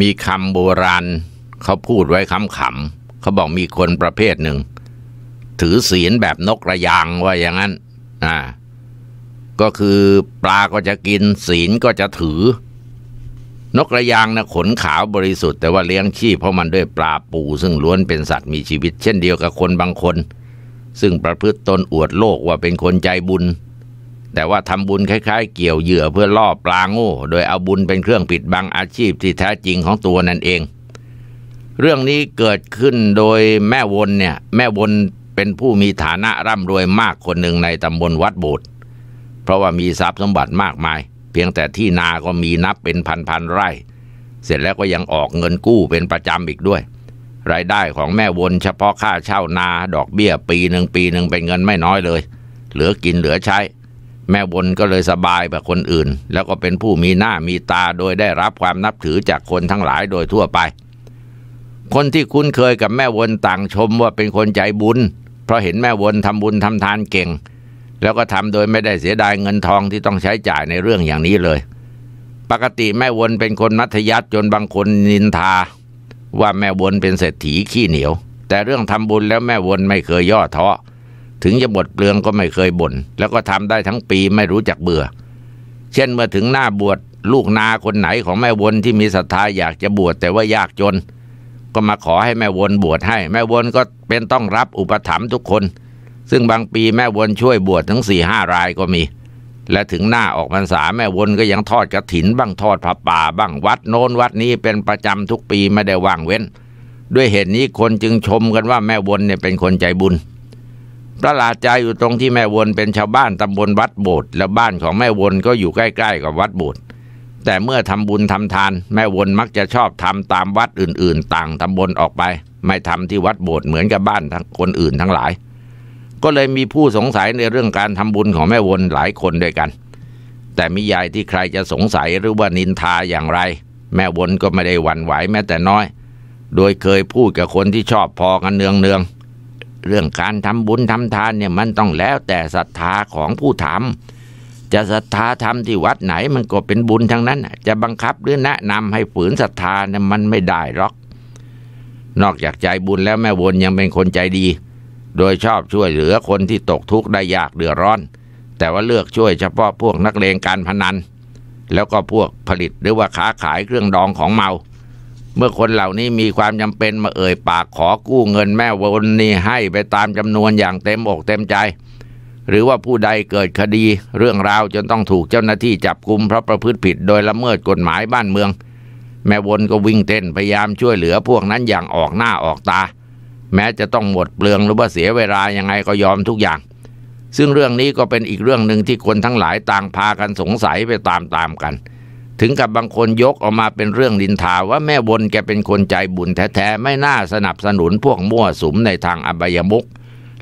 มีคำโบราณเขาพูดไว้คำขำเขาบอกมีคนประเภทหนึ่ง ถือศีลแบบนกระยางว่าอย่างนั้นอ่าก็คือปลาก็จะกิน ศีลก็จะถือ นกระยางนะขนขาวบริสุทธิ์ แต่ว่าเลี้ยงชีพเพราะมันด้วยปลาปู ซึ่งล้วนเป็นสัตว์มีชีวิตเช่นเดียวกับคนบางคน ซึ่งประพฤติตนอวดโลกว่าเป็นคนใจบุญแต่ว่าทำบุญคล้าย ๆเกี่ยวเหยื่อเพื่อล่อปลาโง่โดยเอาบุญเป็นเครื่องปิดบัง อาชีพที่แท้จริงของตัวนั่นเอง เรื่องนี้เกิดขึ้นโดยแม่วนเนี่ย แม่วนเป็นผู้มีฐานะร่ำรวยมากคนหนึ่งในตำบลวัดโบดเพราะว่ามีทรัพย์สมบัติมากมาย เพียงแต่ที่นาก็มีนับเป็นพันๆไร่ เสร็จแล้วก็ยังออกเงินกู้เป็นประจำอีกด้วย รายได้ของแม่วนเฉพาะค่าเช่านาดอกเบี้ย ปีหนึ่งปีหนึ่งเป็นเงินไม่น้อยเลย เหลือกินเหลือใช้แม่บนก็เลยสบายแบบคนอื่น แล้วก็เป็นผู้มีหน้ามีตาโดยได้รับความนับถือจากคนทั้งหลายโดยทั่วไป คนที่คุ้นเคยกับแม่วนต่างชมว่าเป็นคนใจบุญ เพราะเห็นแม่วนทำบุญทำทานเก่ง แล้วก็ทำโดยไม่ได้เสียดายเงินทองที่ต้องใช้จ่ายในเรื่องอย่างนี้เลย ปกติแม่วนเป็นคนมัธยัติจนบางคนนินทา ว่าแม่วนเป็นเศรษฐีขี้เหนียว แต่เรื่องทำบุญแล้วแม่วนไม่เคยย่อท้อถึงจะบดเปลืองก็ไม่เคยบน่น แล้วก็ทำได้ทั้งปีไม่รู้จักเบื่อ เช่นเมื่อถึงหน้าบวชลูกนาคนไหนของแม่วนที่มีศรัทธาอยากจะบวชแต่ว่ายากจน ก็มาขอให้แม่วนบวชให้ แม่วนก็เป็นต้องรับอุปถัมภ์ทุกคน ซึ่งบางปีแม่วนช่วยบวชถึงสี่ห้ารายก็มี และถึงหน้าออกพรรษาแม่วนก็ยังทอดกระถินบ้างทอดผัาป่าบ้างวัด โน้นวัดนี้เป็นประจำทุกปีไม่ได้ว่างเว้น ด้วยเหตุนี้คนจึงชมกันว่าแม่วนเนี่ยเป็นคนใจบุญประหลาดใจอยู่ตรงที่แม่วนเป็นชาวบ้านตำบลวัดโบสถ์และบ้านของแม่วนก็อยู่ใกล้ๆ กับวัดโบสถ์แต่เมื่อทำบุญทำทาน แม่วนมักจะชอบทำตามวัดอื่นๆ ต่างตำบลออกไป ไม่ทำที่วัดโบสถ์เหมือนกับบ้านทั้งคนอื่น ทั้งหลาย ก็เลยมีผู้สงสัยในเรื่องการทำบุญของแม่วนหลายคนด้วยกัน แต่มิยายที่ใครจะสงสัยหรือว่านินทาอย่างไร แม่วนก็ไม่ได้หวั่นไหวแม้แต่น้อย โดยเคยพูดกับคนที่ชอบพอกันเนืองๆเรื่องการทำบุญทำทานเนี่ยมันต้องแล้วแต่ศรัทธาของผู้ทำจะศรัทธาทำที่วัดไหนมันก็เป็นบุญทั้งนั้น จะบังคับหรือแนะนำให้ฝืนศรัทธาเนี่ยมันไม่ได้หรอก นอกจากใจบุญแล้วแม่วนยังเป็นคนใจดี โดยชอบช่วยเหลือคนที่ตกทุกข์ได้ยากเดือดร้อน แต่ว่าเลือกช่วยเฉพาะพวกนักเลงการพนัน แล้วก็พวกผลิตหรือว่าค้าขายเครื่องดองของเมาเมื่อคนเหล่านี้มีความจำเป็น มาเอ่ยปากขอกู้เงินแม่วนนี้ให้ไปตามจำนวนอย่างเต็มอกเต็มใจ หรือว่าผู้ใดเกิดคดีเรื่องราวจนต้องถูกเจ้าหน้าที่จับกุมเพราะประพฤติผิด โดยละเมิดกฎหมายบ้านเมือง แม่วนก็วิ่งเต้นพยายามช่วยเหลือพวกนั้นอย่างออกหน้าออกตา แม้จะต้องหมดเปลืองหรือว่าเสียเวลายังไง ก็ยอมทุกอย่าง ซึ่งเรื่องนี้ก็เป็นอีกเรื่องหนึ่งที่คนทั้งหลายต่างพากันสงสัยไปตามๆกันถึงกับบางคนยกออกมาเป็นเรื่องดินทาว่าแม่วนแกเป็นคนใจบุญแท้ๆไม่น่าสนับสนุนพวกมั่วสุมในทางอบายมุก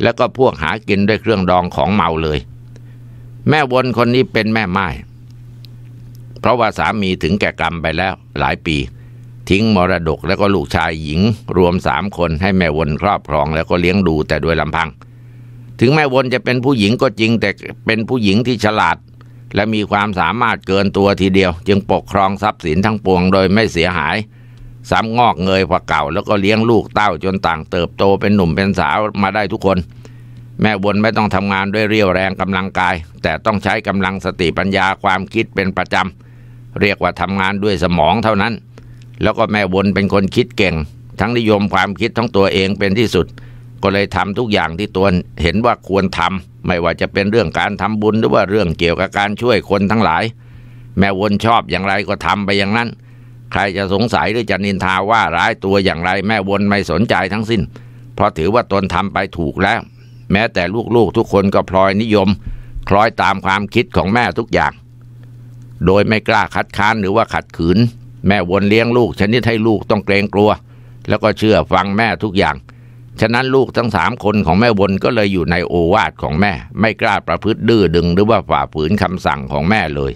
แล้วก็พวกหากินด้วยเครื่องดองของเมาเลย แม่วนคนนี้เป็นแม่ไม้เพราะว่าสามีถึงแก่กรรมไปแล้ว หลายปี ทิ้งมรดกแล้วก็ลูกชายหญิง รวมสามคนให้แม่วนครอบครองแล้วก็เลี้ยงดูแต่โดยลำพัง ถึงแม่วนจะเป็นผู้หญิงก็จริงแต่เป็นผู้หญิงที่ฉลาดและมีความสามารถเกินตัวทีเดียวจึงปกครองทรัพย์สินทั้งปวงโดยไม่เสียหายซ้ำงอกเงยกว่าเก่าแล้วก็เลี้ยงลูกเต้าจนต่างเติบโตเป็นหนุ่มเป็นสาวมาได้ทุกคน แม่บนไม่ต้องทำงานด้วยเรี่ยวแรงกำลังกาย แต่ต้องใช้กำลังสติปัญญาความคิดเป็นประจำ เรียกว่าทำงานด้วยสมองเท่านั้น แล้วก็แม่บนเป็นคนคิดเก่ง ทั้งนิยมความคิดทั้งตัวเองเป็นที่สุดก็เลยทำทุกอย่างที่ตนเห็นว่าควรทำ ไม่ว่าจะเป็นเรื่องการทำบุญหรือว่าเรื่องเกี่ยวกับการช่วยคนทั้งหลาย แม่วนชอบอย่างไรก็ทำไปอย่างนั้น ใครจะสงสัยหรือจะนินทาว่าร้ายตัวอย่างไรแม่วนไม่สนใจทั้งสิ้น เพราะถือว่าตนทำไปถูกแล้ว แม้แต่ลูกๆทุกคนก็พลอยนิยม คล้อยตามความคิดของแม่ทุกอย่าง โดยไม่กล้าคัดค้านหรือว่าขัดขืน แม่วนเลี้ยงลูก ชนิดให้ลูกต้องเกรงกลัว แล้วก็เชื่อฟังแม่ทุกอย่างฉะนั้นลูกทั้งสามคนของแม่วนก็เลยอยู่ในโอวาทของแม่ ไม่กล้าประพฤติดื้อดึงหรือว่าฝ่าฝืนคำสั่งของแม่เลย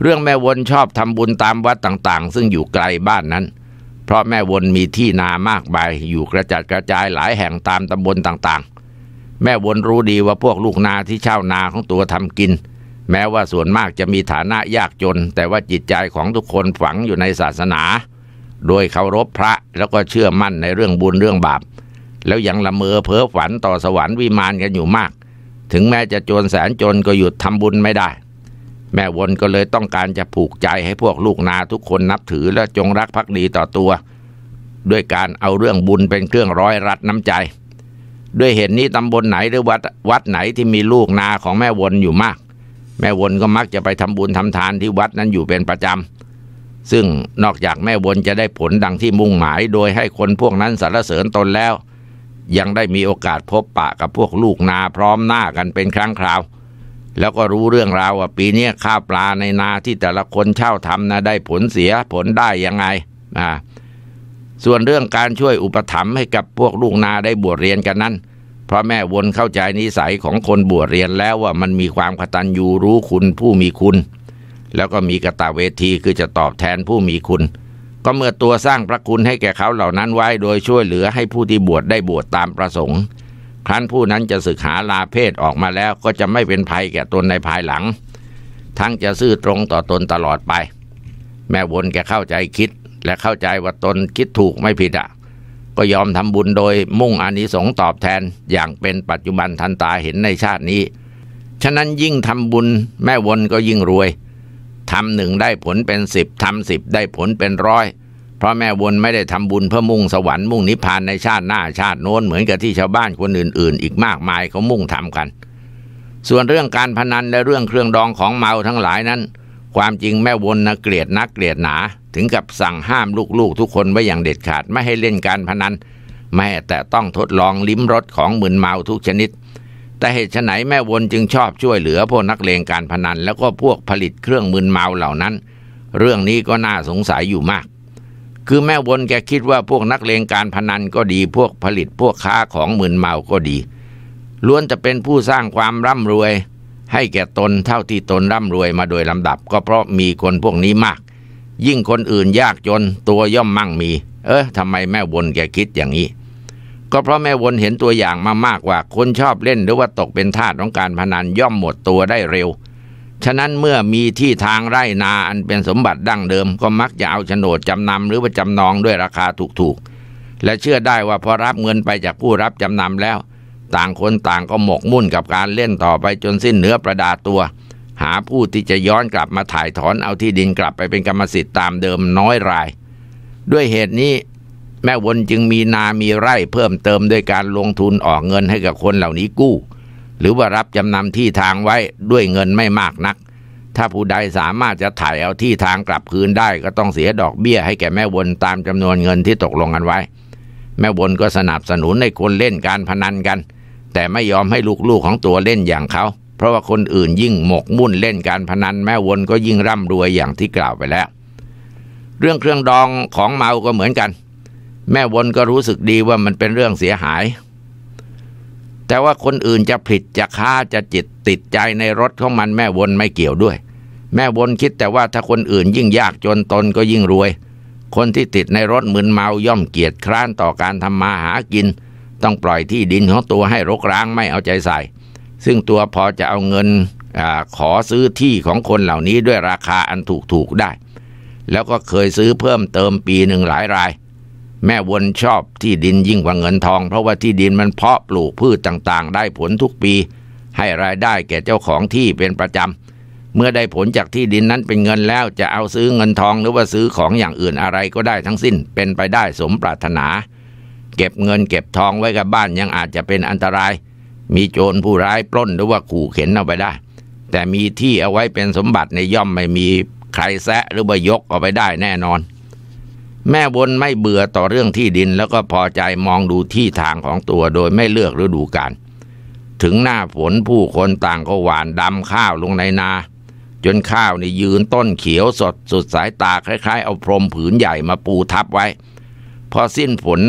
เรื่องแม่วนชอบทำบุญตามวัดต่างๆซึ่งอยู่ไกลบ้านนั้น เพราะแม่วนมีที่นามากมาย อยู่กระจัดกระจายหลายแห่งตามตำบลต่างๆ แม่วนรู้ดีว่าพวกลูกนาที่เช่านาของตัวทำกิน แม้ว่าส่วนมากจะมีฐานะยากจน แต่ว่าจิตใจของทุกคนฝังอยู่ในศาสนาโดยเคารพพระแล้วก็เชื่อมั่นในเรื่องบุญเรื่องบาป แล้วยังละเมอเพ้อฝันต่อสวรรค์วิมานกันอยู่มาก ถึงแม้จะจนแสนจนก็หยุดทำบุญไม่ได้ แม่วนก็เลยต้องการจะผูกใจให้พวกลูกนาทุกคนนับถือและจงรักภักดีต่อตัว ด้วยการเอาเรื่องบุญเป็นเครื่องร้อยรัดน้ำใจ ด้วยเหตุนี้ตำบลไหนหรือวัดวัดไหนที่มีลูกนาของแม่วนอยู่มาก แม่วนก็มักจะไปทำบุญทำทานที่วัดนั้นอยู่เป็นประจำซึ่งนอกจากแม่วนจะได้ผลดังที่มุ่งหมายโดยให้คนพวกนั้นสรรเสริญตนแล้ว ยังได้มีโอกาสพบปะกับพวกลูกนาพร้อมหน้ากันเป็นครั้งคราว แล้วก็รู้เรื่องราวว่าปีนี้ข้าวปลาในนาที่แต่ละคนเช่าทำนะได้ผลเสียผลได้ยังไง ส่วนเรื่องการช่วยอุปถัมภ์ให้กับพวกลูกนาได้บวชเรียนกันนั้น เพราะแม่วนเข้าใจนิสัยของคนบวชเรียนแล้วว่ามันมีความกตัญญูรู้คุณผู้มีคุณแล้วก็มีกตาเวทีคือจะตอบแทนผู้มีคุณ ก็เมื่อตัวสร้างพระคุณให้แก่เขาเหล่านั้นไว้โดยช่วยเหลือให้ผู้ที่บวชได้บวชตามประสงค์ ครั้นผู้นั้นจะศึกหาลาเพศออกมาแล้วก็จะไม่เป็นภัยแก่ตนในภายหลัง ทั้งจะซื่อตรงต่อตนตลอดไป แม่วนแกเข้าใจคิดและเข้าใจว่าตนคิดถูกไม่ผิดอะ่ะ ก็ยอมทำบุญโดยมุ่งอานิสงส์ตอบแทน อย่างเป็นปัจจุบันทันตาเห็นในชาตินี้ ฉะนั้นยิ่งทำบุญ แม่วนก็ยิ่งรวยทำหนึ่งได้ผลเป็นสิบทำสิบได้ผลเป็นร้อยเพราะแม่วนไม่ได้ทำบุญเพื่อมุ่งสวรรค์มุ่งนิพพาน ในชาติหน้าชาติโน้นเหมือนกับที่ชาวบ้านคนอื่นๆ อีกมากมาย เขามุ่งทำกัน ส่วนเรื่องการพนันและเรื่องเครื่องดองของเมา ทั้งหลายนั้น ความจริงแม่วนนะเกลียดนักเกลียดหนา ถึงกับสั่งห้ามลูกๆ ทุกคนไว้อย่างเด็ดขาดไม่ให้เล่นการพนัน แม่แต่ต้องทดลองลิ้มรสของมึนเมาทุกชนิดแต่เหตุไฉนแม่วนจึงชอบช่วยเหลือพวกนักเลงการพนัน แล้วก็พวกผลิตเครื่องมืนเมาเหล่านั้น เรื่องนี้ก็น่าสงสัยอยู่มาก คือแม่วนแกคิดว่าพวกนักเลงการพนันก็ดีพวกผลิตพวกค้าของมืนเมา ก็ดีล้วนจะเป็นผู้สร้างความร่ำรวย ให้แก่ตนเท่าที่ตนร่ำรวยมาโดยลำดับ ก็เพราะมีคนพวกนี้มาก ยิ่งคนอื่นยากจนตัวย่อมมั่งมี เออทำไมแม่วนแกคิดอย่างนี้ก็เพราะแม่วนเห็นตัวอย่างมามากว่าคนชอบเล่นหรือว่าตกเป็นทาสของการพนันย่อมหมดตัวได้เร็ว ฉะนั้นเมื่อมีที่ทางไร่นาอันเป็นสมบัติดั้งเดิม ก็มักจะเอาโฉนดจำนำหรือว่าจำนองด้วยราคาถูกๆและเชื่อได้ว่าพอรับเงินไปจากผู้รับจำนำแล้ว ต่างคนต่างก็หมกมุ่นกับการเล่นต่อไปจนสิ้นเนื้อประดาตัว หาผู้ที่จะย้อนกลับมาถ่ายถอนเอาที่ดินกลับไปเป็นกรรมสิทธิ์ตามเดิมน้อยราย ด้วยเหตุนี้แม่วนจึงมีนา มีไร่เพิ่มเติมด้วยการลงทุนออกเงินให้กับคนเหล่านี้กู้ หรือว่ารับจำนำที่ทางไว้ด้วยเงินไม่มากนัก ถ้าผู้ใดสามารถจะถ่ายเอาที่ทางกลับคืนได้ก็ต้องเสียดอกเบี้ยให้แก่แม่วนตามจำนวนเงินที่ตกลงกันไว้ แม่วนก็สนับสนุนในคนเล่นการพนันกัน แต่ไม่ยอมให้ลูกๆของตัวเล่นอย่างเขาเพราะว่าคนอื่นยิ่งหมกมุ่นเล่นการพนันแม่วนก็ยิ่งร่ำรวยอย่างที่กล่าวไปแล้ว เรื่องเครื่องดองของเมาก็เหมือนกันแม่วนก็รู้สึกดีว่ามันเป็นเรื่องเสียหาย แต่ว่าคนอื่นจะผิดจะฆ่าจะจิตติดใจในรถของมันแม่วนไม่เกี่ยวด้วย แม่วนคิดแต่ว่าถ้าคนอื่นยิ่งยากจนตนก็ยิ่งรวย คนที่ติดในรถเหมือนเมาย่อมเกียจคร้านต่อการทำมาหากิน ต้องปล่อยที่ดินของตัวให้รกร้างไม่เอาใจใส่ ซึ่งตัวพอจะเอาเงินอขอซื้อที่ของคนเหล่านี้ด้วยราคาอันถูกๆได้ แล้วก็เคยซื้อเพิ่มเติมปีหนึ่งหลายรายแม่วนชอบที่ดินยิ่งกว่าเงินทอง เพราะว่าที่ดินมันเพาะปลูกพืชต่างๆ ได้ผลทุกปี ให้รายได้แก่เจ้าของที่เป็นประจำเมื่อได้ผลจากที่ดินนั้นเป็นเงินแล้วจะเอาซื้อเงินทองหรือว่าซื้อของอย่างอื่นอะไรก็ได้ทั้งสิ้นเป็นไปได้สมปรารถนา เก็บเงินเก็บทองไว้กับบ้านยังอาจจะเป็นอันตราย มีโจรผู้ร้ายปล้นหรือว่าขู่เข็นเอาไปได้ แต่มีที่เอาไว้เป็นสมบัติในย่อมไม่มีใครแซะหรือว่ายกเอาไปได้แน่นอนแม่วนไม่เบื่อต่อเรื่องที่ดินแล้วก็พอใจมองดูที่ทางของตัวโดยไม่เลือกฤดูกาลถึงหน้าฝนผู้คนต่างก็หวาน ดำข้าวลงในนา จนข้าวนี่ยืนต้นเขียวสดสุดสายตาคล้ายๆเอาพรมผืนใหญ่มาปูทับไว้ พอสิ้นฝน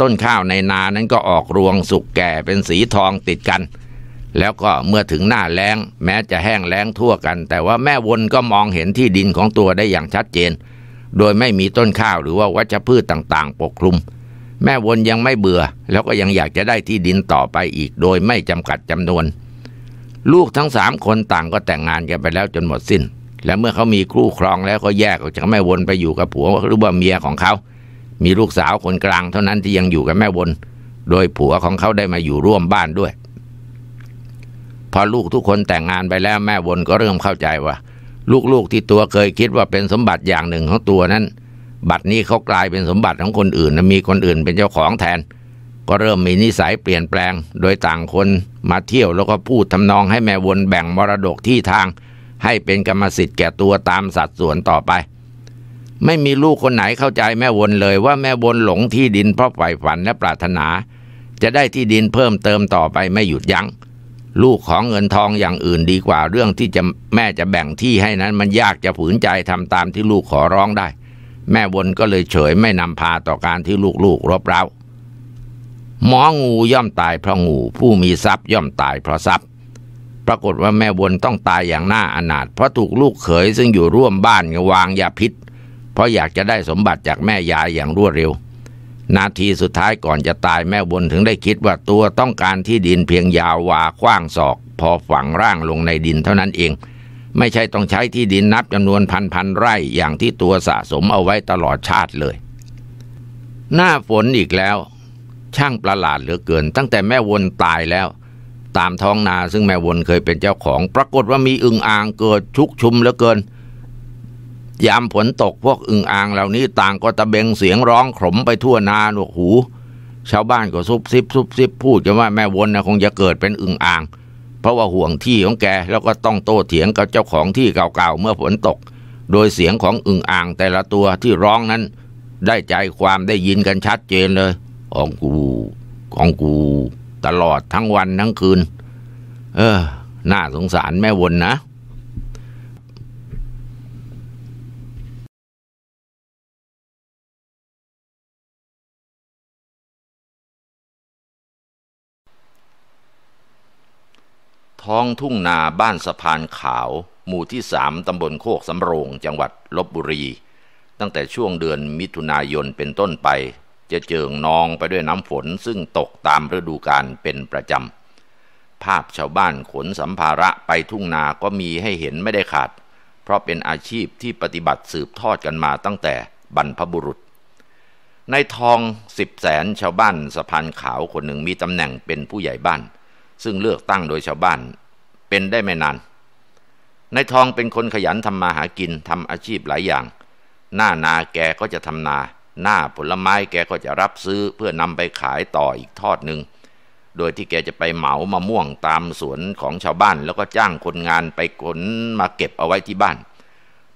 ต้นข้าวในนานั้นก็ออกรวงสุกแก่เป็นสีทองติดกัน แล้วก็เมื่อถึงหน้าแล้ง แม้จะแห้งแล้งทั่วกัน แต่ว่าแม่วนก็มองเห็นที่ดินของตัวได้อย่างชัดเจนเโดยไม่มีต้นข้าวหรือว่าวัชพืชต่างๆ ปกคลุม แม่วนยังไม่เบื่อ แล้วก็ยังอยากจะได้ที่ดินต่อไปอีก โดยไม่จำกัดจำนวน ลูกทั้งสามคนต่างก็แต่งงานกันไปแล้วจนหมดสิน้น และเมื่อเขามีคู่ครองแล้วก็แยกออกจากแม่วนไปอยู่กับผัวหรือว่าเมียของเขา มีลูกสาวคนกลางเท่านั้นที่ยังอยู่กับแม่วนโดยผัวของเขาได้มาอยู่ร่วมบ้านด้วย พอลูกทุกคนแต่งงานไปแล้วแม่วนก็เริ่มเข้าใจว่าลูกๆที่ตัวเคยคิดว่าเป็นสมบัติอย่างหนึ่งของตัวนั้น บัตรนี้เขากลายเป็นสมบัติของคนอื่นมีคนอื่นเป็นเจ้าของแทน ก็เริ่มมีนิสัยเปลี่ยนแปลง โดยต่างคนมาเที่ยวแล้วก็พูดทำนองให้แม่วนแบ่งมรดกที่ทาง ให้เป็นกรรมสิทธิ์แก่ตัวตามสัดส่วนต่อไป ไม่มีลูกคนไหนเข้าใจแม่วนเลยว่าแม่วนหลงที่ดินเพราะใฝ่ฝันและปรารถนา จะได้ที่ดินเพิ่มเติมต่อไปไม่หยุดยัง้งลูกของเงินทองอย่างอื่นดีกว่าเรื่องที่จะแม่จะแบ่งที่ให้นั้นมันยากจะฝืนใจทำตามที่ลูกขอร้องได้ แม่วนก็เลยเฉยไม่นำพาต่อการที่ลูกลูกรบเร้าหมองูย่อมตายเพราะงูผู้มีทรัพย์ย่อมตายเพราะทรัพย์ ปรากฏว่าแม่วนต้องตายอย่างน่าอนาถเพราะถูกลูกเขยซึ่งอยู่ร่วมบ้านวางยาพิษ เพราะอยากจะได้สมบัติจากแม่ยายอย่างรวดเร็วนาทีสุดท้ายก่อนจะตายแม่บนถึงได้คิดว่าตัวต้องการที่ดินเพียงยาววากว้างศอก พอฝังร่างลงในดินเท่านั้นเอง ไม่ใช่ต้องใช้ที่ดินนับจำนวนพันพันไร่อย่างที่ตัวสะสมเอาไว้ตลอดชาติเลย หน้าฝนอีกแล้ว ช่างประหลาดเหลือเกิน ตั้งแต่แม่วนตายแล้ว ตามท้องนาซึ่งแม่วนเคยเป็นเจ้าของ ปรากฏว่ามีอึงอ่างเกิดชุกชุมเหลือเกินยามฝนตกพวกอึ่งอ่างเหล่านี้ต่างก็ตะเบงเสียงร้องขมไปทั่วนาหนวกหูชาวบ้านก็ซุบซิบซุบซิบพูดกันว่าแม่วนนะคงจะเกิดเป็นอึ่งอ่างเพราะว่าห่วงที่ของแกแล้วก็ต้องโต้เถียงกับเจ้าของที่เก่าๆเมื่อฝนตก โดยเสียงของอึ่งอ่างแต่ละตัวที่ร้องนั้น ได้ใจความได้ยินกันชัดเจนเลยของกู ของกู ตลอดทั้งวันทั้งคืน เออ น่าสงสารแม่วนนะท้องทุ่งนาบ้านสะพานขาวหมู่ที่สามตำบลโคกสำโรง จังหวัดลบบุรี ตั้งแต่ช่วงเดือนมิถุนายนเป็นต้นไป จะเจิงนองไปด้วยน้ำฝนซึ่งตกตามฤดูกาลเป็นประจำ ภาพชาวบ้านขนสัมภาระไปทุ่งนาก็มีให้เห็นไม่ได้ขาด เพราะเป็นอาชีพที่ปฏิบัติสืบทอดกันมาตั้งแต่บรรพบุรุษ ในทองสิบแสนชาวบ้านสะพานขาวคนหนึ่งมีตำแหน่งเป็นผู้ใหญ่บ้านซึ่งเลือกตั้งโดยชาวบ้าน เป็นได้ไม่นานนายทองเป็นคนขยันทำมาหากินทำอาชีพหลายอย่าง หน้านาแกก็จะทำนา หน้าผลไม้แกก็จะรับซื้อเพื่อนำไปขายต่ออีกทอดหนึ่ง โดยที่แกจะไปเหมามะม่วงตามสวนของชาวบ้านแล้วก็จ้างคนงานไปขนมาเก็บเอาไว้ที่บ้าน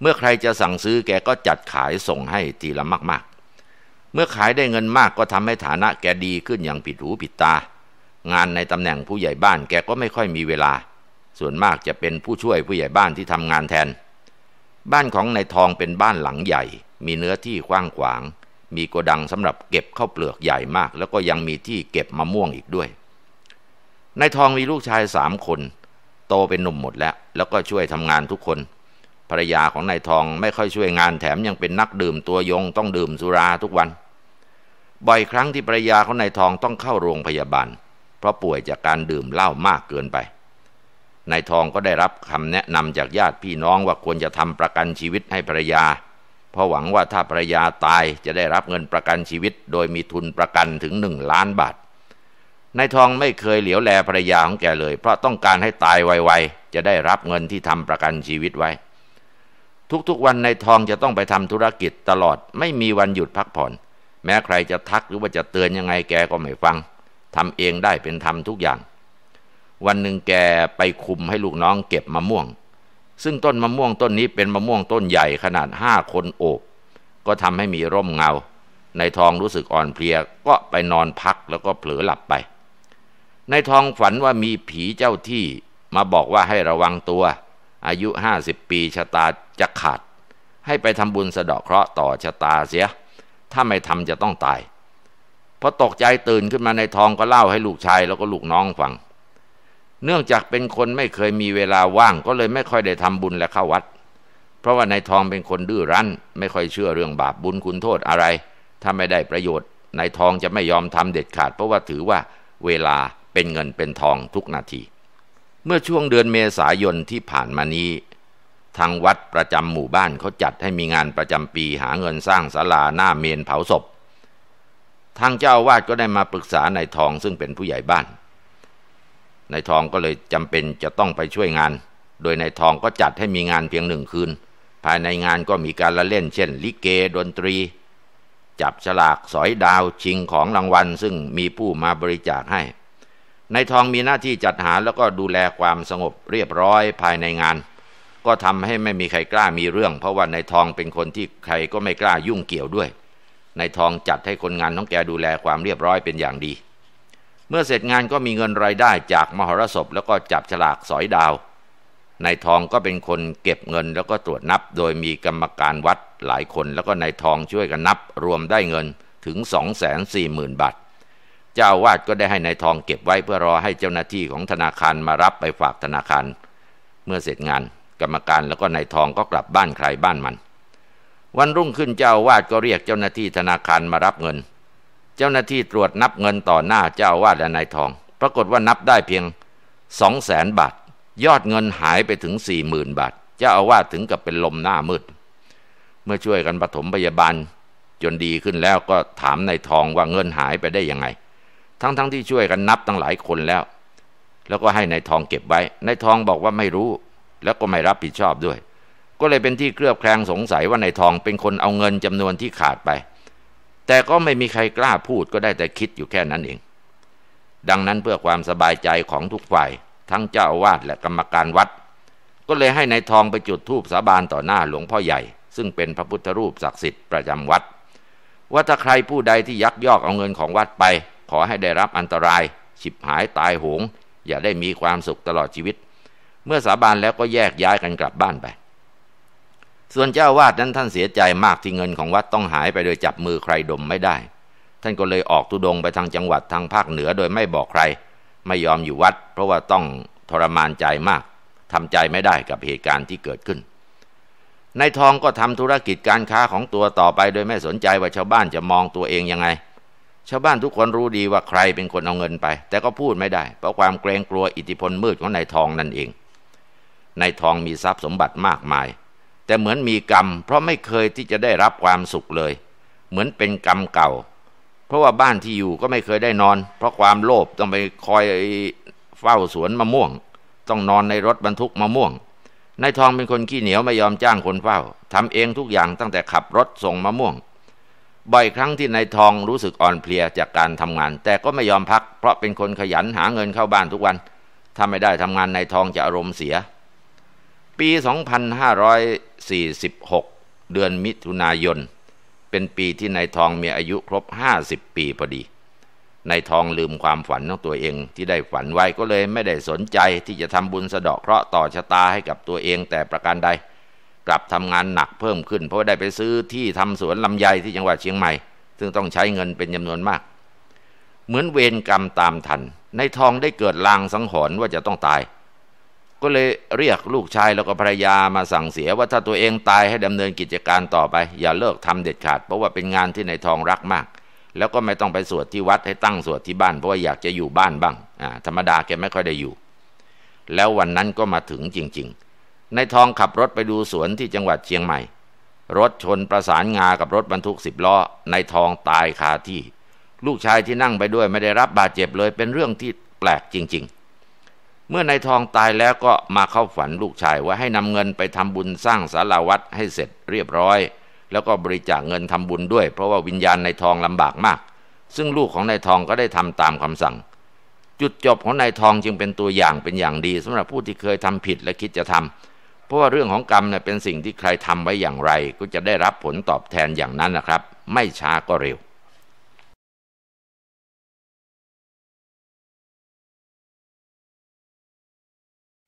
เมื่อใครจะสั่งซื้อแกก็จัดขายส่งให้ทีละมาก ๆ เมื่อขายได้เงินมากก็ทำให้ฐานะแกดีขึ้นอย่างผิดหูผิดตางานในตำแหน่งผู้ใหญ่บ้านแกก็ไม่ค่อยมีเวลา ส่วนมากจะเป็นผู้ช่วยผู้ใหญ่บ้านที่ทำงานแทน บ้านของนายทองเป็นบ้านหลังใหญ่ มีเนื้อที่กว้างขวาง มีโกดังสำหรับเก็บข้าวเปลือกใหญ่มาก แล้วก็ยังมีที่เก็บมะม่วงอีกด้วย นายทองมีลูกชายสามคน โตเป็นหนุ่มหมดแล้ว แล้วก็ช่วยทำงานทุกคน ภรรยาของนายทองไม่ค่อยช่วยงานแถมยังเป็นนักดื่มตัวยง ต้องดื่มสุราทุกวัน บ่อยครั้งที่ภรรยาของนายทองต้องเข้าโรงพยาบาลเพราะป่วยจากการดื่มเหล้ามากเกินไป นายทองก็ได้รับคำแนะนำจากญาติพี่น้องว่าควรจะทำประกันชีวิตให้ภรรยา เพราะหวังว่าถ้าภรรยาตายจะได้รับเงินประกันชีวิต โดยมีทุนประกันถึงหนึ่งล้านบาท นายทองไม่เคยเหลียวแลภรรยาของแกเลย เพราะต้องการให้ตายไวๆจะได้รับเงินที่ทำประกันชีวิตไว้ ทุกๆวันนายทองจะต้องไปทำธุรกิจตลอด ไม่มีวันหยุดพักผ่อน แม้ใครจะทักหรือว่าจะเตือนยังไงแกก็ไม่ฟังทำเองได้เป็นธรรมทุกอย่าง วันหนึ่งแกไปคุมให้ลูกน้องเก็บมะม่วง ซึ่งต้นมะม่วงต้นนี้เป็นมะม่วงต้นใหญ่ขนาดห้าคนโอบก็ทำให้มีร่มเงา ในทองรู้สึกอ่อนเพลียก็ไปนอนพักแล้วก็เผลอหลับไป ในทองฝันว่ามีผีเจ้าที่มาบอกว่าให้ระวังตัว อายุห้าสิบปีชะตาจะขาด ให้ไปทำบุญสะเดาะเคราะห์ต่อชะตาเสีย ถ้าไม่ทำจะต้องตายพอตกใจตื่นขึ้นมาในทองก็เล่าให้ลูกชายแล้วก็ลูกน้องฟัง เนื่องจากเป็นคนไม่เคยมีเวลาว่างก็เลยไม่ค่อยได้ทำบุญและเข้าวัด เพราะว่านายทองเป็นคนดื้อรั้นไม่ค่อยเชื่อเรื่องบาปบุญคุณโทษอะไร ถ้าไม่ได้ประโยชน์นายทองจะไม่ยอมทำเด็ดขาดเพราะว่าถือว่าเวลาเป็นเงินเป็นทองทุกนาที เมื่อช่วงเดือนเมษายนที่ผ่านมานี้ทางวัดประจำหมู่บ้านเขาจัดให้มีงานประจำปีหาเงินสร้างศาลาหน้าเมนเผาศพทางเจ้าอาวาสก็ได้มาปรึกษานายทองซึ่งเป็นผู้ใหญ่บ้านนายทองก็เลยจำเป็นจะต้องไปช่วยงาน โดยนายทองก็จัดให้มีงานเพียงหนึ่งคืน ภายในงานก็มีการละเล่น เช่น ลิเกดนตรี จับฉลากสอยดาวชิงของรางวัลซึ่งมีผู้มาบริจาคให้นายทองมีหน้าที่จัดหาแล้วก็ดูแลความสงบเรียบร้อย ภายในงาน ก็ทำให้ไม่มีใครกล้ามีเรื่อง เพราะว่านายทองเป็นคนที่ใครก็ไม่กล้ายุ่งเกี่ยวด้วยนายทองจัดให้คนงานน้องแกดูแลความเรียบร้อยเป็นอย่างดี เมื่อเสร็จงานก็มีเงินรายได้จากมหรสพแล้วก็จับฉลากสอยดาว นายทองก็เป็นคนเก็บเงินแล้วก็ตรวจนับโดยมีกรรมการวัดหลายคนแล้วก็นายทองช่วยกันนับรวมได้เงินถึง2 4 0 0 0 0บาท เจ้าวาดก็ได้ให้นายทองเก็บไว้เพื่อรอให้เจ้าหน้าที่ของธนาคารมารับไปฝากธนาคาร เมื่อเสร็จงานกรรมการแล้วก็นายทองก็กลับบ้านใครบ้านมันวันรุ่งขึ้นเจ้าวาดก็เรียกเจ้าหน้าที่ธนาคารมารับเงิน เจ้าหน้าที่ตรวจนับเงินต่อหน้าเจ้าวาดและนายทอง ปรากฏว่านับได้เพียงสองแสนบาท ยอดเงินหายไปถึงสี่หมื่นบาท เจ้าอาวาสถึงกับเป็นลมหน้ามืด เมื่อช่วยกันปฐมพยาบาล จนดีขึ้นแล้วก็ถามนายทองว่าเงินหายไปได้ยังไง ทั้งๆทที่ช่วยกันนับตั้งหลายคนแล้ว แล้วก็ให้ในายทองเก็บไว้ นายทองบอกว่าไม่รู้ แล้วก็ไม่รับผิดชอบด้วยก็เลยเป็นที่เคลือบแคลงสงสัยว่านายทองเป็นคนเอาเงินจำนวนที่ขาดไป แต่ก็ไม่มีใครกล้าพูดก็ได้แต่คิดอยู่แค่นั้นเอง ดังนั้นเพื่อความสบายใจของทุกฝ่าย ทั้งเจ้าอาวาสและกรรมการวัด ก็เลยให้ในายทองไปจุดธูปสาบานต่อหน้าหลวงพ่อใหญ่ ซึ่งเป็นพระพุทธรูปศักดิ์สิทธิ์ประจำวัด ว่าถ้าใครผู้ใดที่ยักยอกเอาเงินของวัดไป ขอให้ได้รับอันตราย ฉิบหายตายโหง อย่าได้มีความสุขตลอดชีวิต เมื่อสาบานแล้วก็แยกย้ายกันกลับบ้านไปส่วนเจ้าวาดนั้นท่านเสียใจมากที่เงินของวัดต้องหายไปโดยจับมือใครดมไม่ได้ ท่านก็เลยออกตุดงไปทางจังหวัดทางภาคเหนือโดยไม่บอกใคร ไม่ยอมอยู่วัด เพราะว่าต้องทรมานใจมากทำใจไม่ได้กับเหตุการณ์ที่เกิดขึ้น นายทองก็ทำธุรกิจการค้าของตัวต่อไปโดยไม่สนใจว่าชาวบ้านจะมองตัวเองยังไง ชาวบ้านทุกคนรู้ดีว่าใครเป็นคนเอาเงินไป แต่ก็พูดไม่ได้เพราะความเกรงกลัวอิทธิพลมืดของนายทองนั่นเอง นายทองมีทรัพย์สมบัติมากมายแต่เหมือนมีกรรมเพราะไม่เคยที่จะได้รับความสุขเลย เหมือนเป็นกรรมเก่า เพราะว่าบ้านที่อยู่ก็ไม่เคยได้นอน เพราะความโลภต้องไปคอยเฝ้าสวนมะม่วง ต้องนอนในรถบรรทุกมะม่วงนายทองเป็นคนขี้เหนียวไม่ยอมจ้างคนเฝ้าทำเองทุกอย่างตั้งแต่ขับรถส่งมะม่วง บ่อยครั้งที่นายทองรู้สึกอ่อนเพลียจากการทำงาน แต่ก็ไม่ยอมพักเพราะเป็นคนขยันหาเงินเข้าบ้านทุกวันถ้าไม่ได้ทำงานนายทองจะอารมณ์เสียปี 2546 เดือนมิถุนายน เป็นปีที่นายทองมีอายุครบ 50 ปีพอดี นายทองลืมความฝันของตัวเองที่ได้ฝันไว้ก็เลยไม่ได้สนใจที่จะทำบุญสะเดาะเคราะห์ต่อชะตาให้กับตัวเองแต่ประการใดกลับทำงานหนักเพิ่มขึ้น เพราะได้ไปซื้อที่ทำสวนลำไยที่จังหวัดเชียงใหม่ ซึ่งต้องใช้เงินเป็นจำนวนมาก เหมือนเวรกรรมตามทันนายทองได้เกิดลางสังหรณ์ว่าจะต้องตายก็เลยเรียกลูกชายแล้วก็ภรรยามาสั่งเสียว่าถ้าตัวเองตายให้ดำเนินกิจการต่อไป อย่าเลิกทำเด็ดขาดเพราะว่าเป็นงานที่ในทองรักมาก แล้วก็ไม่ต้องไปสวดที่วัดให้ตั้งสวดที่บ้านเพราะว่าอยากจะอยู่บ้านบ้างอ่าธรรมดาแกไม่ค่อยได้อยู่ แล้ววันนั้นก็มาถึงจริงๆในทองขับรถไปดูสวนที่จังหวัดเชียงใหม่ รถชนประสานงา กับรถบรรทุกสิบล้อในทองตายคาที่ ลูกชายที่นั่งไปด้วยไม่ได้รับบาดเจ็บเลยเป็นเรื่องที่แปลกจริง ๆเมื่อนายทองตายแล้วก็มาเข้าฝันลูกชายว่าให้นำเงินไปทำบุญสร้างศาลาวัดให้เสร็จเรียบร้อย แล้วก็บริจาคเงินทำบุญด้วย เพราะว่าวิญญาณนายทองลำบากมาก ซึ่งลูกของนายทองก็ได้ทำตามคำสั่ง จุดจบของนายทองจึงเป็นตัวอย่างเป็นอย่างดีสำหรับผู้ที่เคยทำผิดและคิดจะทำเพราะว่าเรื่องของกรรมเนี่ยเป็นสิ่งที่ใครทำไว้อย่างไร ก็จะได้รับผลตอบแทนอย่างนั้นนะครับ ไม่ช้าก็เร็ว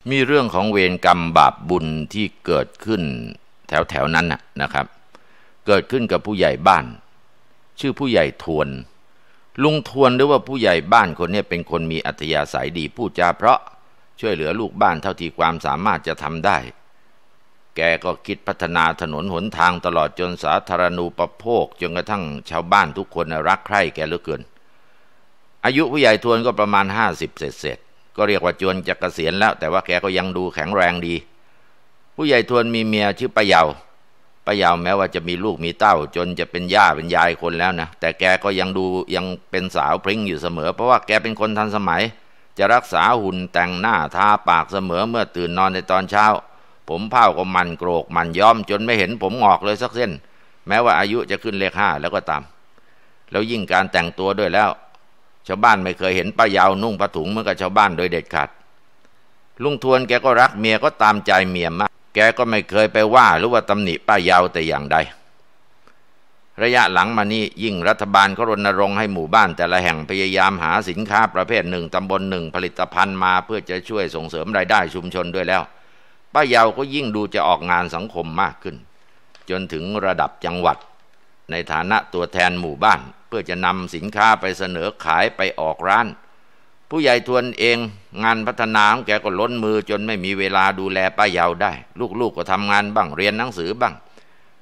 มีเรื่องของเวรกรรมบาปบุญที่เกิดขึ้น แถวแถวนั้นนะครับ เกิดขึ้นกับผู้ใหญ่บ้าน ชื่อผู้ใหญ่ทวน ลุงทวนหรือว่าผู้ใหญ่บ้านคนนี้เป็นคนมีอัธยาศัยดีพูดจาเพราะช่วยเหลือลูกบ้านเท่าที่ความสามารถจะทำได้ แกก็คิดพัฒนาถนนหนทางตลอดจนสาธารณูปโภคจนกระทั่งชาวบ้านทุกคนรักใคร่แกเหลือเกิน อายุผู้ใหญ่ทวนก็ประมาณห้าสิบเศษก็เรียกว่าจวนจะกะเกษียณแล้ว แต่ว่าแกก็ยังดูแข็งแรงดี ผู้ใหญ่ทวนมีเมียชื่อป้าเยาป้าเยาแม้ว่าจะมีลูกมีเต้า จนจะเป็นย่าเป็นยายคนแล้วนะ แต่แกก็ยังดูยังเป็นสาวพริ้งอยู่เสมอ เพราะว่าแกเป็นคนทันสมัย จะรักษาหุ่นแต่งหน้าทาปากเสมอเมื่อตื่นนอนในตอนเช้า ผมเผ้าก็มันโกรกมันย้อม จนไม่เห็นผมงอกเลยสักเส้น แม้ว่าอายุจะขึ้นเลขห้าแล้วก็ตาม แล้วยิ่งการแต่งตัวด้วยแล้วชาวบ้านไม่เคยเห็นป้ายาวนุ่งผ้าถุงเหมือนกับชาวบ้านโดยเด็ดขาด ลุงทวนแกก็รักเมียก็ตามใจเมียมาก แกก็ไม่เคยไปว่าหรือว่าตำหนิป้ายาวแต่อย่างใด ระยะหลังมานี้ยิ่งรัฐบาลก็รณรงค์ให้หมู่บ้าน แต่ละแห่งพยายามหาสินค้าประเภทหนึ่งตำบลหนึ่ง ผลิตภัณฑ์มาเพื่อจะช่วยส่งเสริมรายได้ชุมชนด้วยแล้ว ป้ายาวก็ยิ่งดูจะออกงานสังคมมากขึ้น จนถึงระดับจังหวัด ในฐานะตัวแทนหมู่บ้านพื่อจะนำสินค้าไปเสนอขายไปออกร้าน ผู้ใหญ่ทวนเองงานพัฒนาของแกก็ล้นมือจนไม่มีเวลาดูแลป้ายาวได้ ลูกๆกก็ทำงานบ้างเรียนหนังสือบ้าง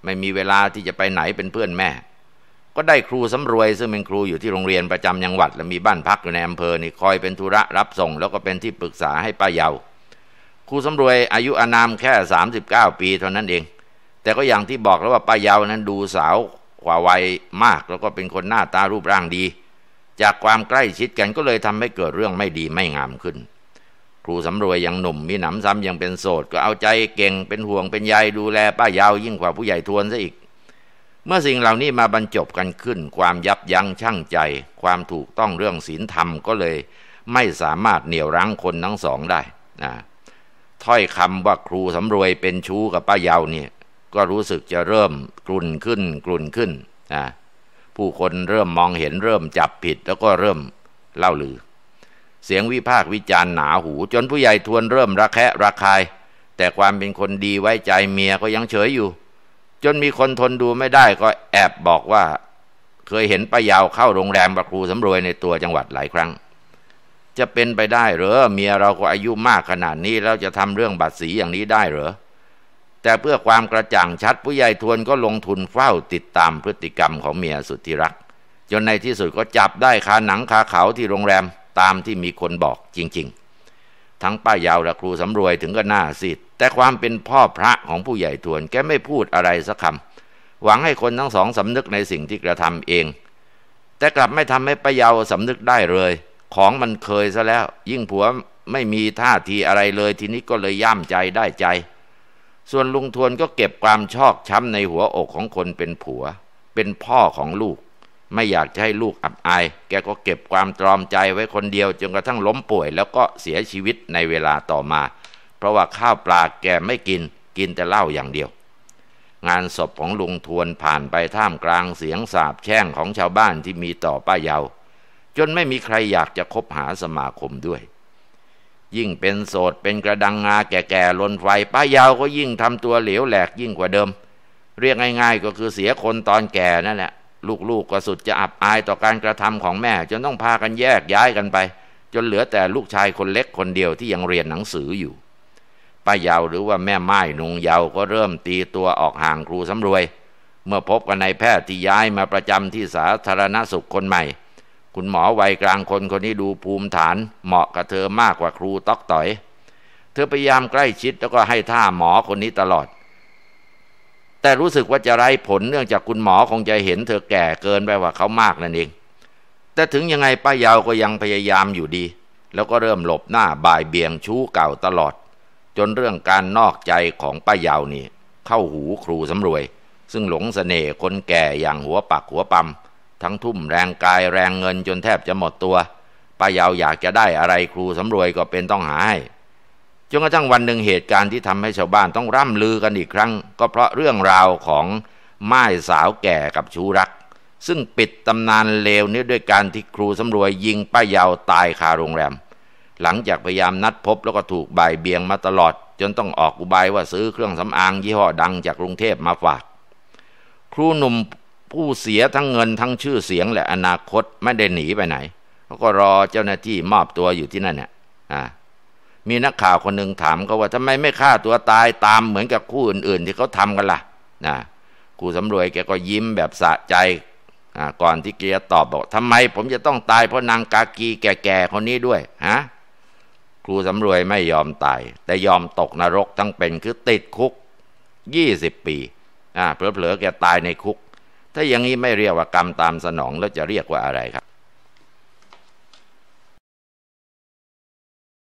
ไม่มีเวลาที่จะไปไหนเป็นเพื่อนแม่ ก็ได้ครูสารวย ซึ่งเป็นครูอยู่ที่โรงเรียนประจำจังหวัด และมีบ้านพักอยู่ในอำเภอนี่คอยเป็นธุระรับส่งแล้วก็เป็นที่ปรึกษาให้ป้าเยาวครูสารวยอายุอานามแค่ 39 ปีเท่านั้นเอง แต่ก็อย่างที่บอกแล้วว่าป้าเยาวนั้นดูสาวกว่าวัยมากแล้วก็เป็นคนหน้าตารูปร่างดี จากความใกล้ชิดกันก็เลยทำให้เกิดเรื่องไม่ดีไม่งามขึ้น ครูสำรวยยังหนุ่ม มีหนำซ้ำยังเป็นโสดก็เอาใจ เก่งเป็นห่วงเป็นใยดูแลป้ายาว ยิ่งกว่าผู้ใหญ่ทวนซะอีก เมื่อสิ่งเหล่านี้มาบรรจบกันขึ้น ความยับยั้งชั่งใจ ความถูกต้องเรื่องศีลธรรมก็เลย ไม่สามารถเหนี่ยวรั้งคนทั้งสองได้นะถ้อยคำว่าครูสำรวยเป็นชู้กับป้ายาวเนี่ยก็รู้สึกจะเริ่มกลุ่นขึ้นกลุ่นขึ้นนะผู้คนเริ่มมองเห็นเริ่มจับผิดแล้วก็เริ่มเล่าลือ เสียงวิพากษ์วิจารณ์หนาหู จนผู้ใหญ่ทวนเริ่มระแคะระคาย แต่ความเป็นคนดีไว้ใจเมียก็ยังเฉยอยู่ จนมีคนทนดูไม่ได้ก็แอบบอกว่า เคยเห็นป้ายาวเข้าโรงแรมบักรูสำรวยในตัวจังหวัดหลายครั้ง จะเป็นไปได้หรือเมียเราก็อายุมากขนาดนี้แล้วจะทำเรื่องบัตรสีอย่างนี้ได้หรือแต่เพื่อความกระจ่างชัดผู้ใหญ่ทวนก็ลงทุนเฝ้าติดตามพฤติกรรมของเมียสุดที่รัก จนในที่สุดก็จับได้คาหนังคาเขาที่โรงแรมตามที่มีคนบอกจริง ๆ ทั้งป้ายาวและครูสำรวยถึงก็หน้าสิธิ์แต่ความเป็นพ่อพระของผู้ใหญ่ทวนแกไม่พูดอะไรสักคำ หวังให้คนทั้งสองสำนึกในสิ่งที่กระทำเอง แต่กลับไม่ทำให้ป้ายาวสำนึกได้เลย ของมันเคยซะแล้ว ยิ่งผัวไม่มีท่าทีอะไรเลยทีนี้ก็เลยย่ำใจได้ใจส่วนลุงทวนก็เก็บความชอกช้ำในหัวอกของคนเป็นผัว เป็นพ่อของลูก ไม่อยากจะให้ลูกอับอาย แกก็เก็บความตรอมใจไว้คนเดียวจนกระทั่งล้มป่วย แล้วก็เสียชีวิตในเวลาต่อมา เพราะว่าข้าวปลาแกไม่กินกินแต่เหล้าอย่างเดียว งานศพของลุงทวนผ่านไปท่ามกลางเสียงสาบแช่งของชาวบ้านที่มีต่อป้าเยา จนไม่มีใครอยากจะคบหาสมาคมด้วยยิ่งเป็นโสด เป็นกระดังงา แก่ๆ ลนไฟ ป้ายาวก็ยิ่งทำตัวเหลวแหลกยิ่งกว่าเดิม เรียกง่ายๆ ก็คือเสียคนตอนแก่นั่นแหละลูกๆ ก็สุดจะอับอายต่อการกระทำของแม่จนต้องพากันแยกย้ายกันไป จนเหลือแต่ลูกชายคนเล็กคนเดียวที่ยังเรียนหนังสืออยู่ ป้ายาวหรือว่าแม่ไม้นุงยาวก็เริ่มตีตัวออกห่างครูสำรวย เมื่อพบกับนายแพทย์ที่ย้ายมาประจำที่สาธารณสุขคนใหม่คุณหมอวัยกลางคนคนนี้ดูภูมิฐานเหมาะกับเธอมากกว่าครูต๊อกต่อย เธอพยายามใกล้ชิดแล้วก็ให้ท่าหมอคนนี้ตลอด แต่รู้สึกว่าจะไร้ผลเนื่องจากคุณหมอคงจะเห็น เธอแก่เกินไปกว่าเขามากนั่นเอง แต่ถึงยังไงป้ายาวก็ยังพยายามอยู่ดี แล้วก็เริ่มหลบหน้าบ่ายเบี่ยงชู้เก่าตลอด จนเรื่องการนอกใจของป้ายาวนี่ เข้าหูครูสำรวย ซึ่งหลงสเสน่ห์คนแก่อย่างหัวปักหัวปั๊มทั้งทุ่มแรงกายแรงเงินจนแทบจะหมดตัว ป้ายาวอยากจะได้อะไรครูสำรวยก็เป็นต้องหาให้จนกระทั่งวันหนึ่งเหตุการณ์ที่ทำให้ชาวบ้านต้องร่ำลือกันอีกครั้ง ก็เพราะเรื่องราวของม่ายสาวแก่กับชูรัก ซึ่งปิดตำนานเลวนี้ด้วยการที่ครูสำรวยยิงป้ายาวตายคาโรงแรม หลังจากพยายามนัดพบแล้วก็ถูกบ่ายเบียงมาตลอด จนต้องออกอุบายว่าซื้อเครื่องสำอางยี่ห้อดังจากกรุงเทพมาฝากครูหนุ่มผู้เสียทั้งเงินทั้งชื่อเสียงและอนาคตไม่ได้หนีไปไหนเขาก็รอเจ้าหน้าที่มอบตัวอยู่ที่นั่นเนี่ยอ่ามีนักข่าวคนหนึ่งถามเขาว่าทำไมไม่ฆ่าตัวตายตามเหมือนกับคู่อื่น ๆ ที่เขาทำกันล่ะนะครูสำรวยแกก็ยิ้มแบบสะใจก่อนที่แกจะตอบบอกทำไม ผมจะต้องตาย เพราะนางกากีแก่ๆคนนี้ด้วย ฮะครูสำรวยไม่ยอมตาย แต่ยอมตกนรกทั้งเป็นคือติดคุกยี่สิบปี อ่าเผลอๆแกตายในคุกถ้าอย่างนี้ไม่เรียกว่ากรรมตามสนองแล้วจะเรียกว่าอะไรครับ